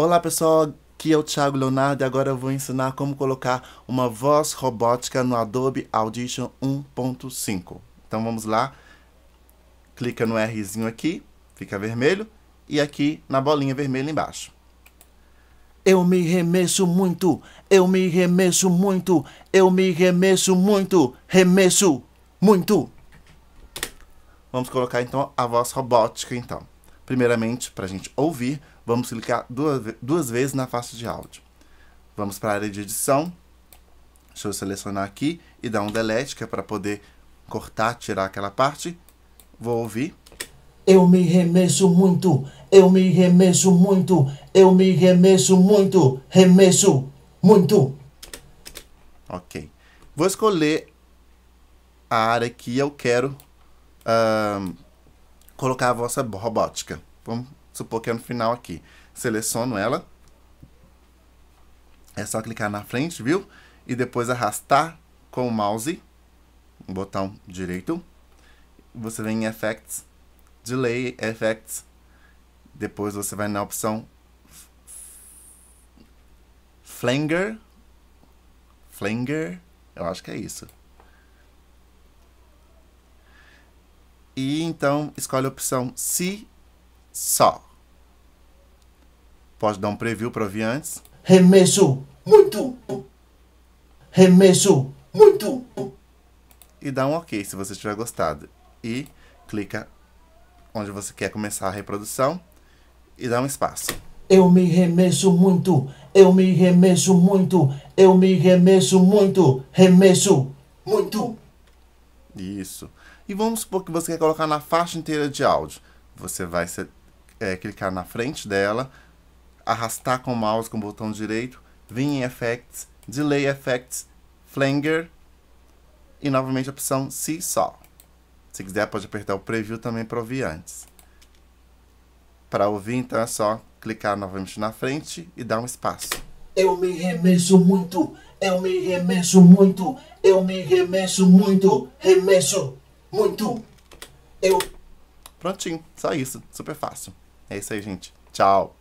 Olá pessoal, aqui é o Thiago Leonardo e agora eu vou ensinar como colocar uma voz robótica no Adobe Audition 1.5. Então vamos lá, clica no Rzinho aqui, fica vermelho, e aqui na bolinha vermelha embaixo. Eu me remexo muito, eu me remexo muito, eu me remexo muito, remexo muito. Vamos colocar então a voz robótica então. Primeiramente, para a gente ouvir, Vamos clicar duas, duas vezes na faixa de áudio. Vamos para a área de edição. Deixa eu selecionar aqui e dar um delete, que é para poder cortar, tirar aquela parte. Vou ouvir. Eu me remexo muito, eu me remexo muito, eu me remexo muito, remesso muito. Ok. Vou escolher a área que eu quero uh, colocar a vossa robótica. Vamos supor que é no final aqui. Seleciono ela. É só clicar na frente, viu? E depois arrastar com o mouse, o botão direito. Você vem em Effects, Delay Effects. Depois você vai na opção Flanger. Flanger, eu acho que é isso. E então escolhe a opção se si, só. Posso dar um preview para ouvir antes? Remesso muito. Remesso muito. E dá um OK se você tiver gostado. E clica onde você quer começar a reprodução e dá um espaço. Eu me remesso muito, eu me remesso muito, eu me remesso muito, remesso muito. Isso. E vamos supor que você quer colocar na faixa inteira de áudio. Você vai é, clicar na frente dela, arrastar com o mouse com o botão direito, vir em Effects, Delay Effects, Flanger e novamente a opção Si Se quiser pode apertar o Preview também para ouvir antes. Para ouvir então é só clicar novamente na frente e dar um espaço. Eu me remexo muito, eu me remexo muito, eu me remexo muito, remexo muito, eu... Prontinho, só isso, super fácil. É isso aí, gente. Tchau!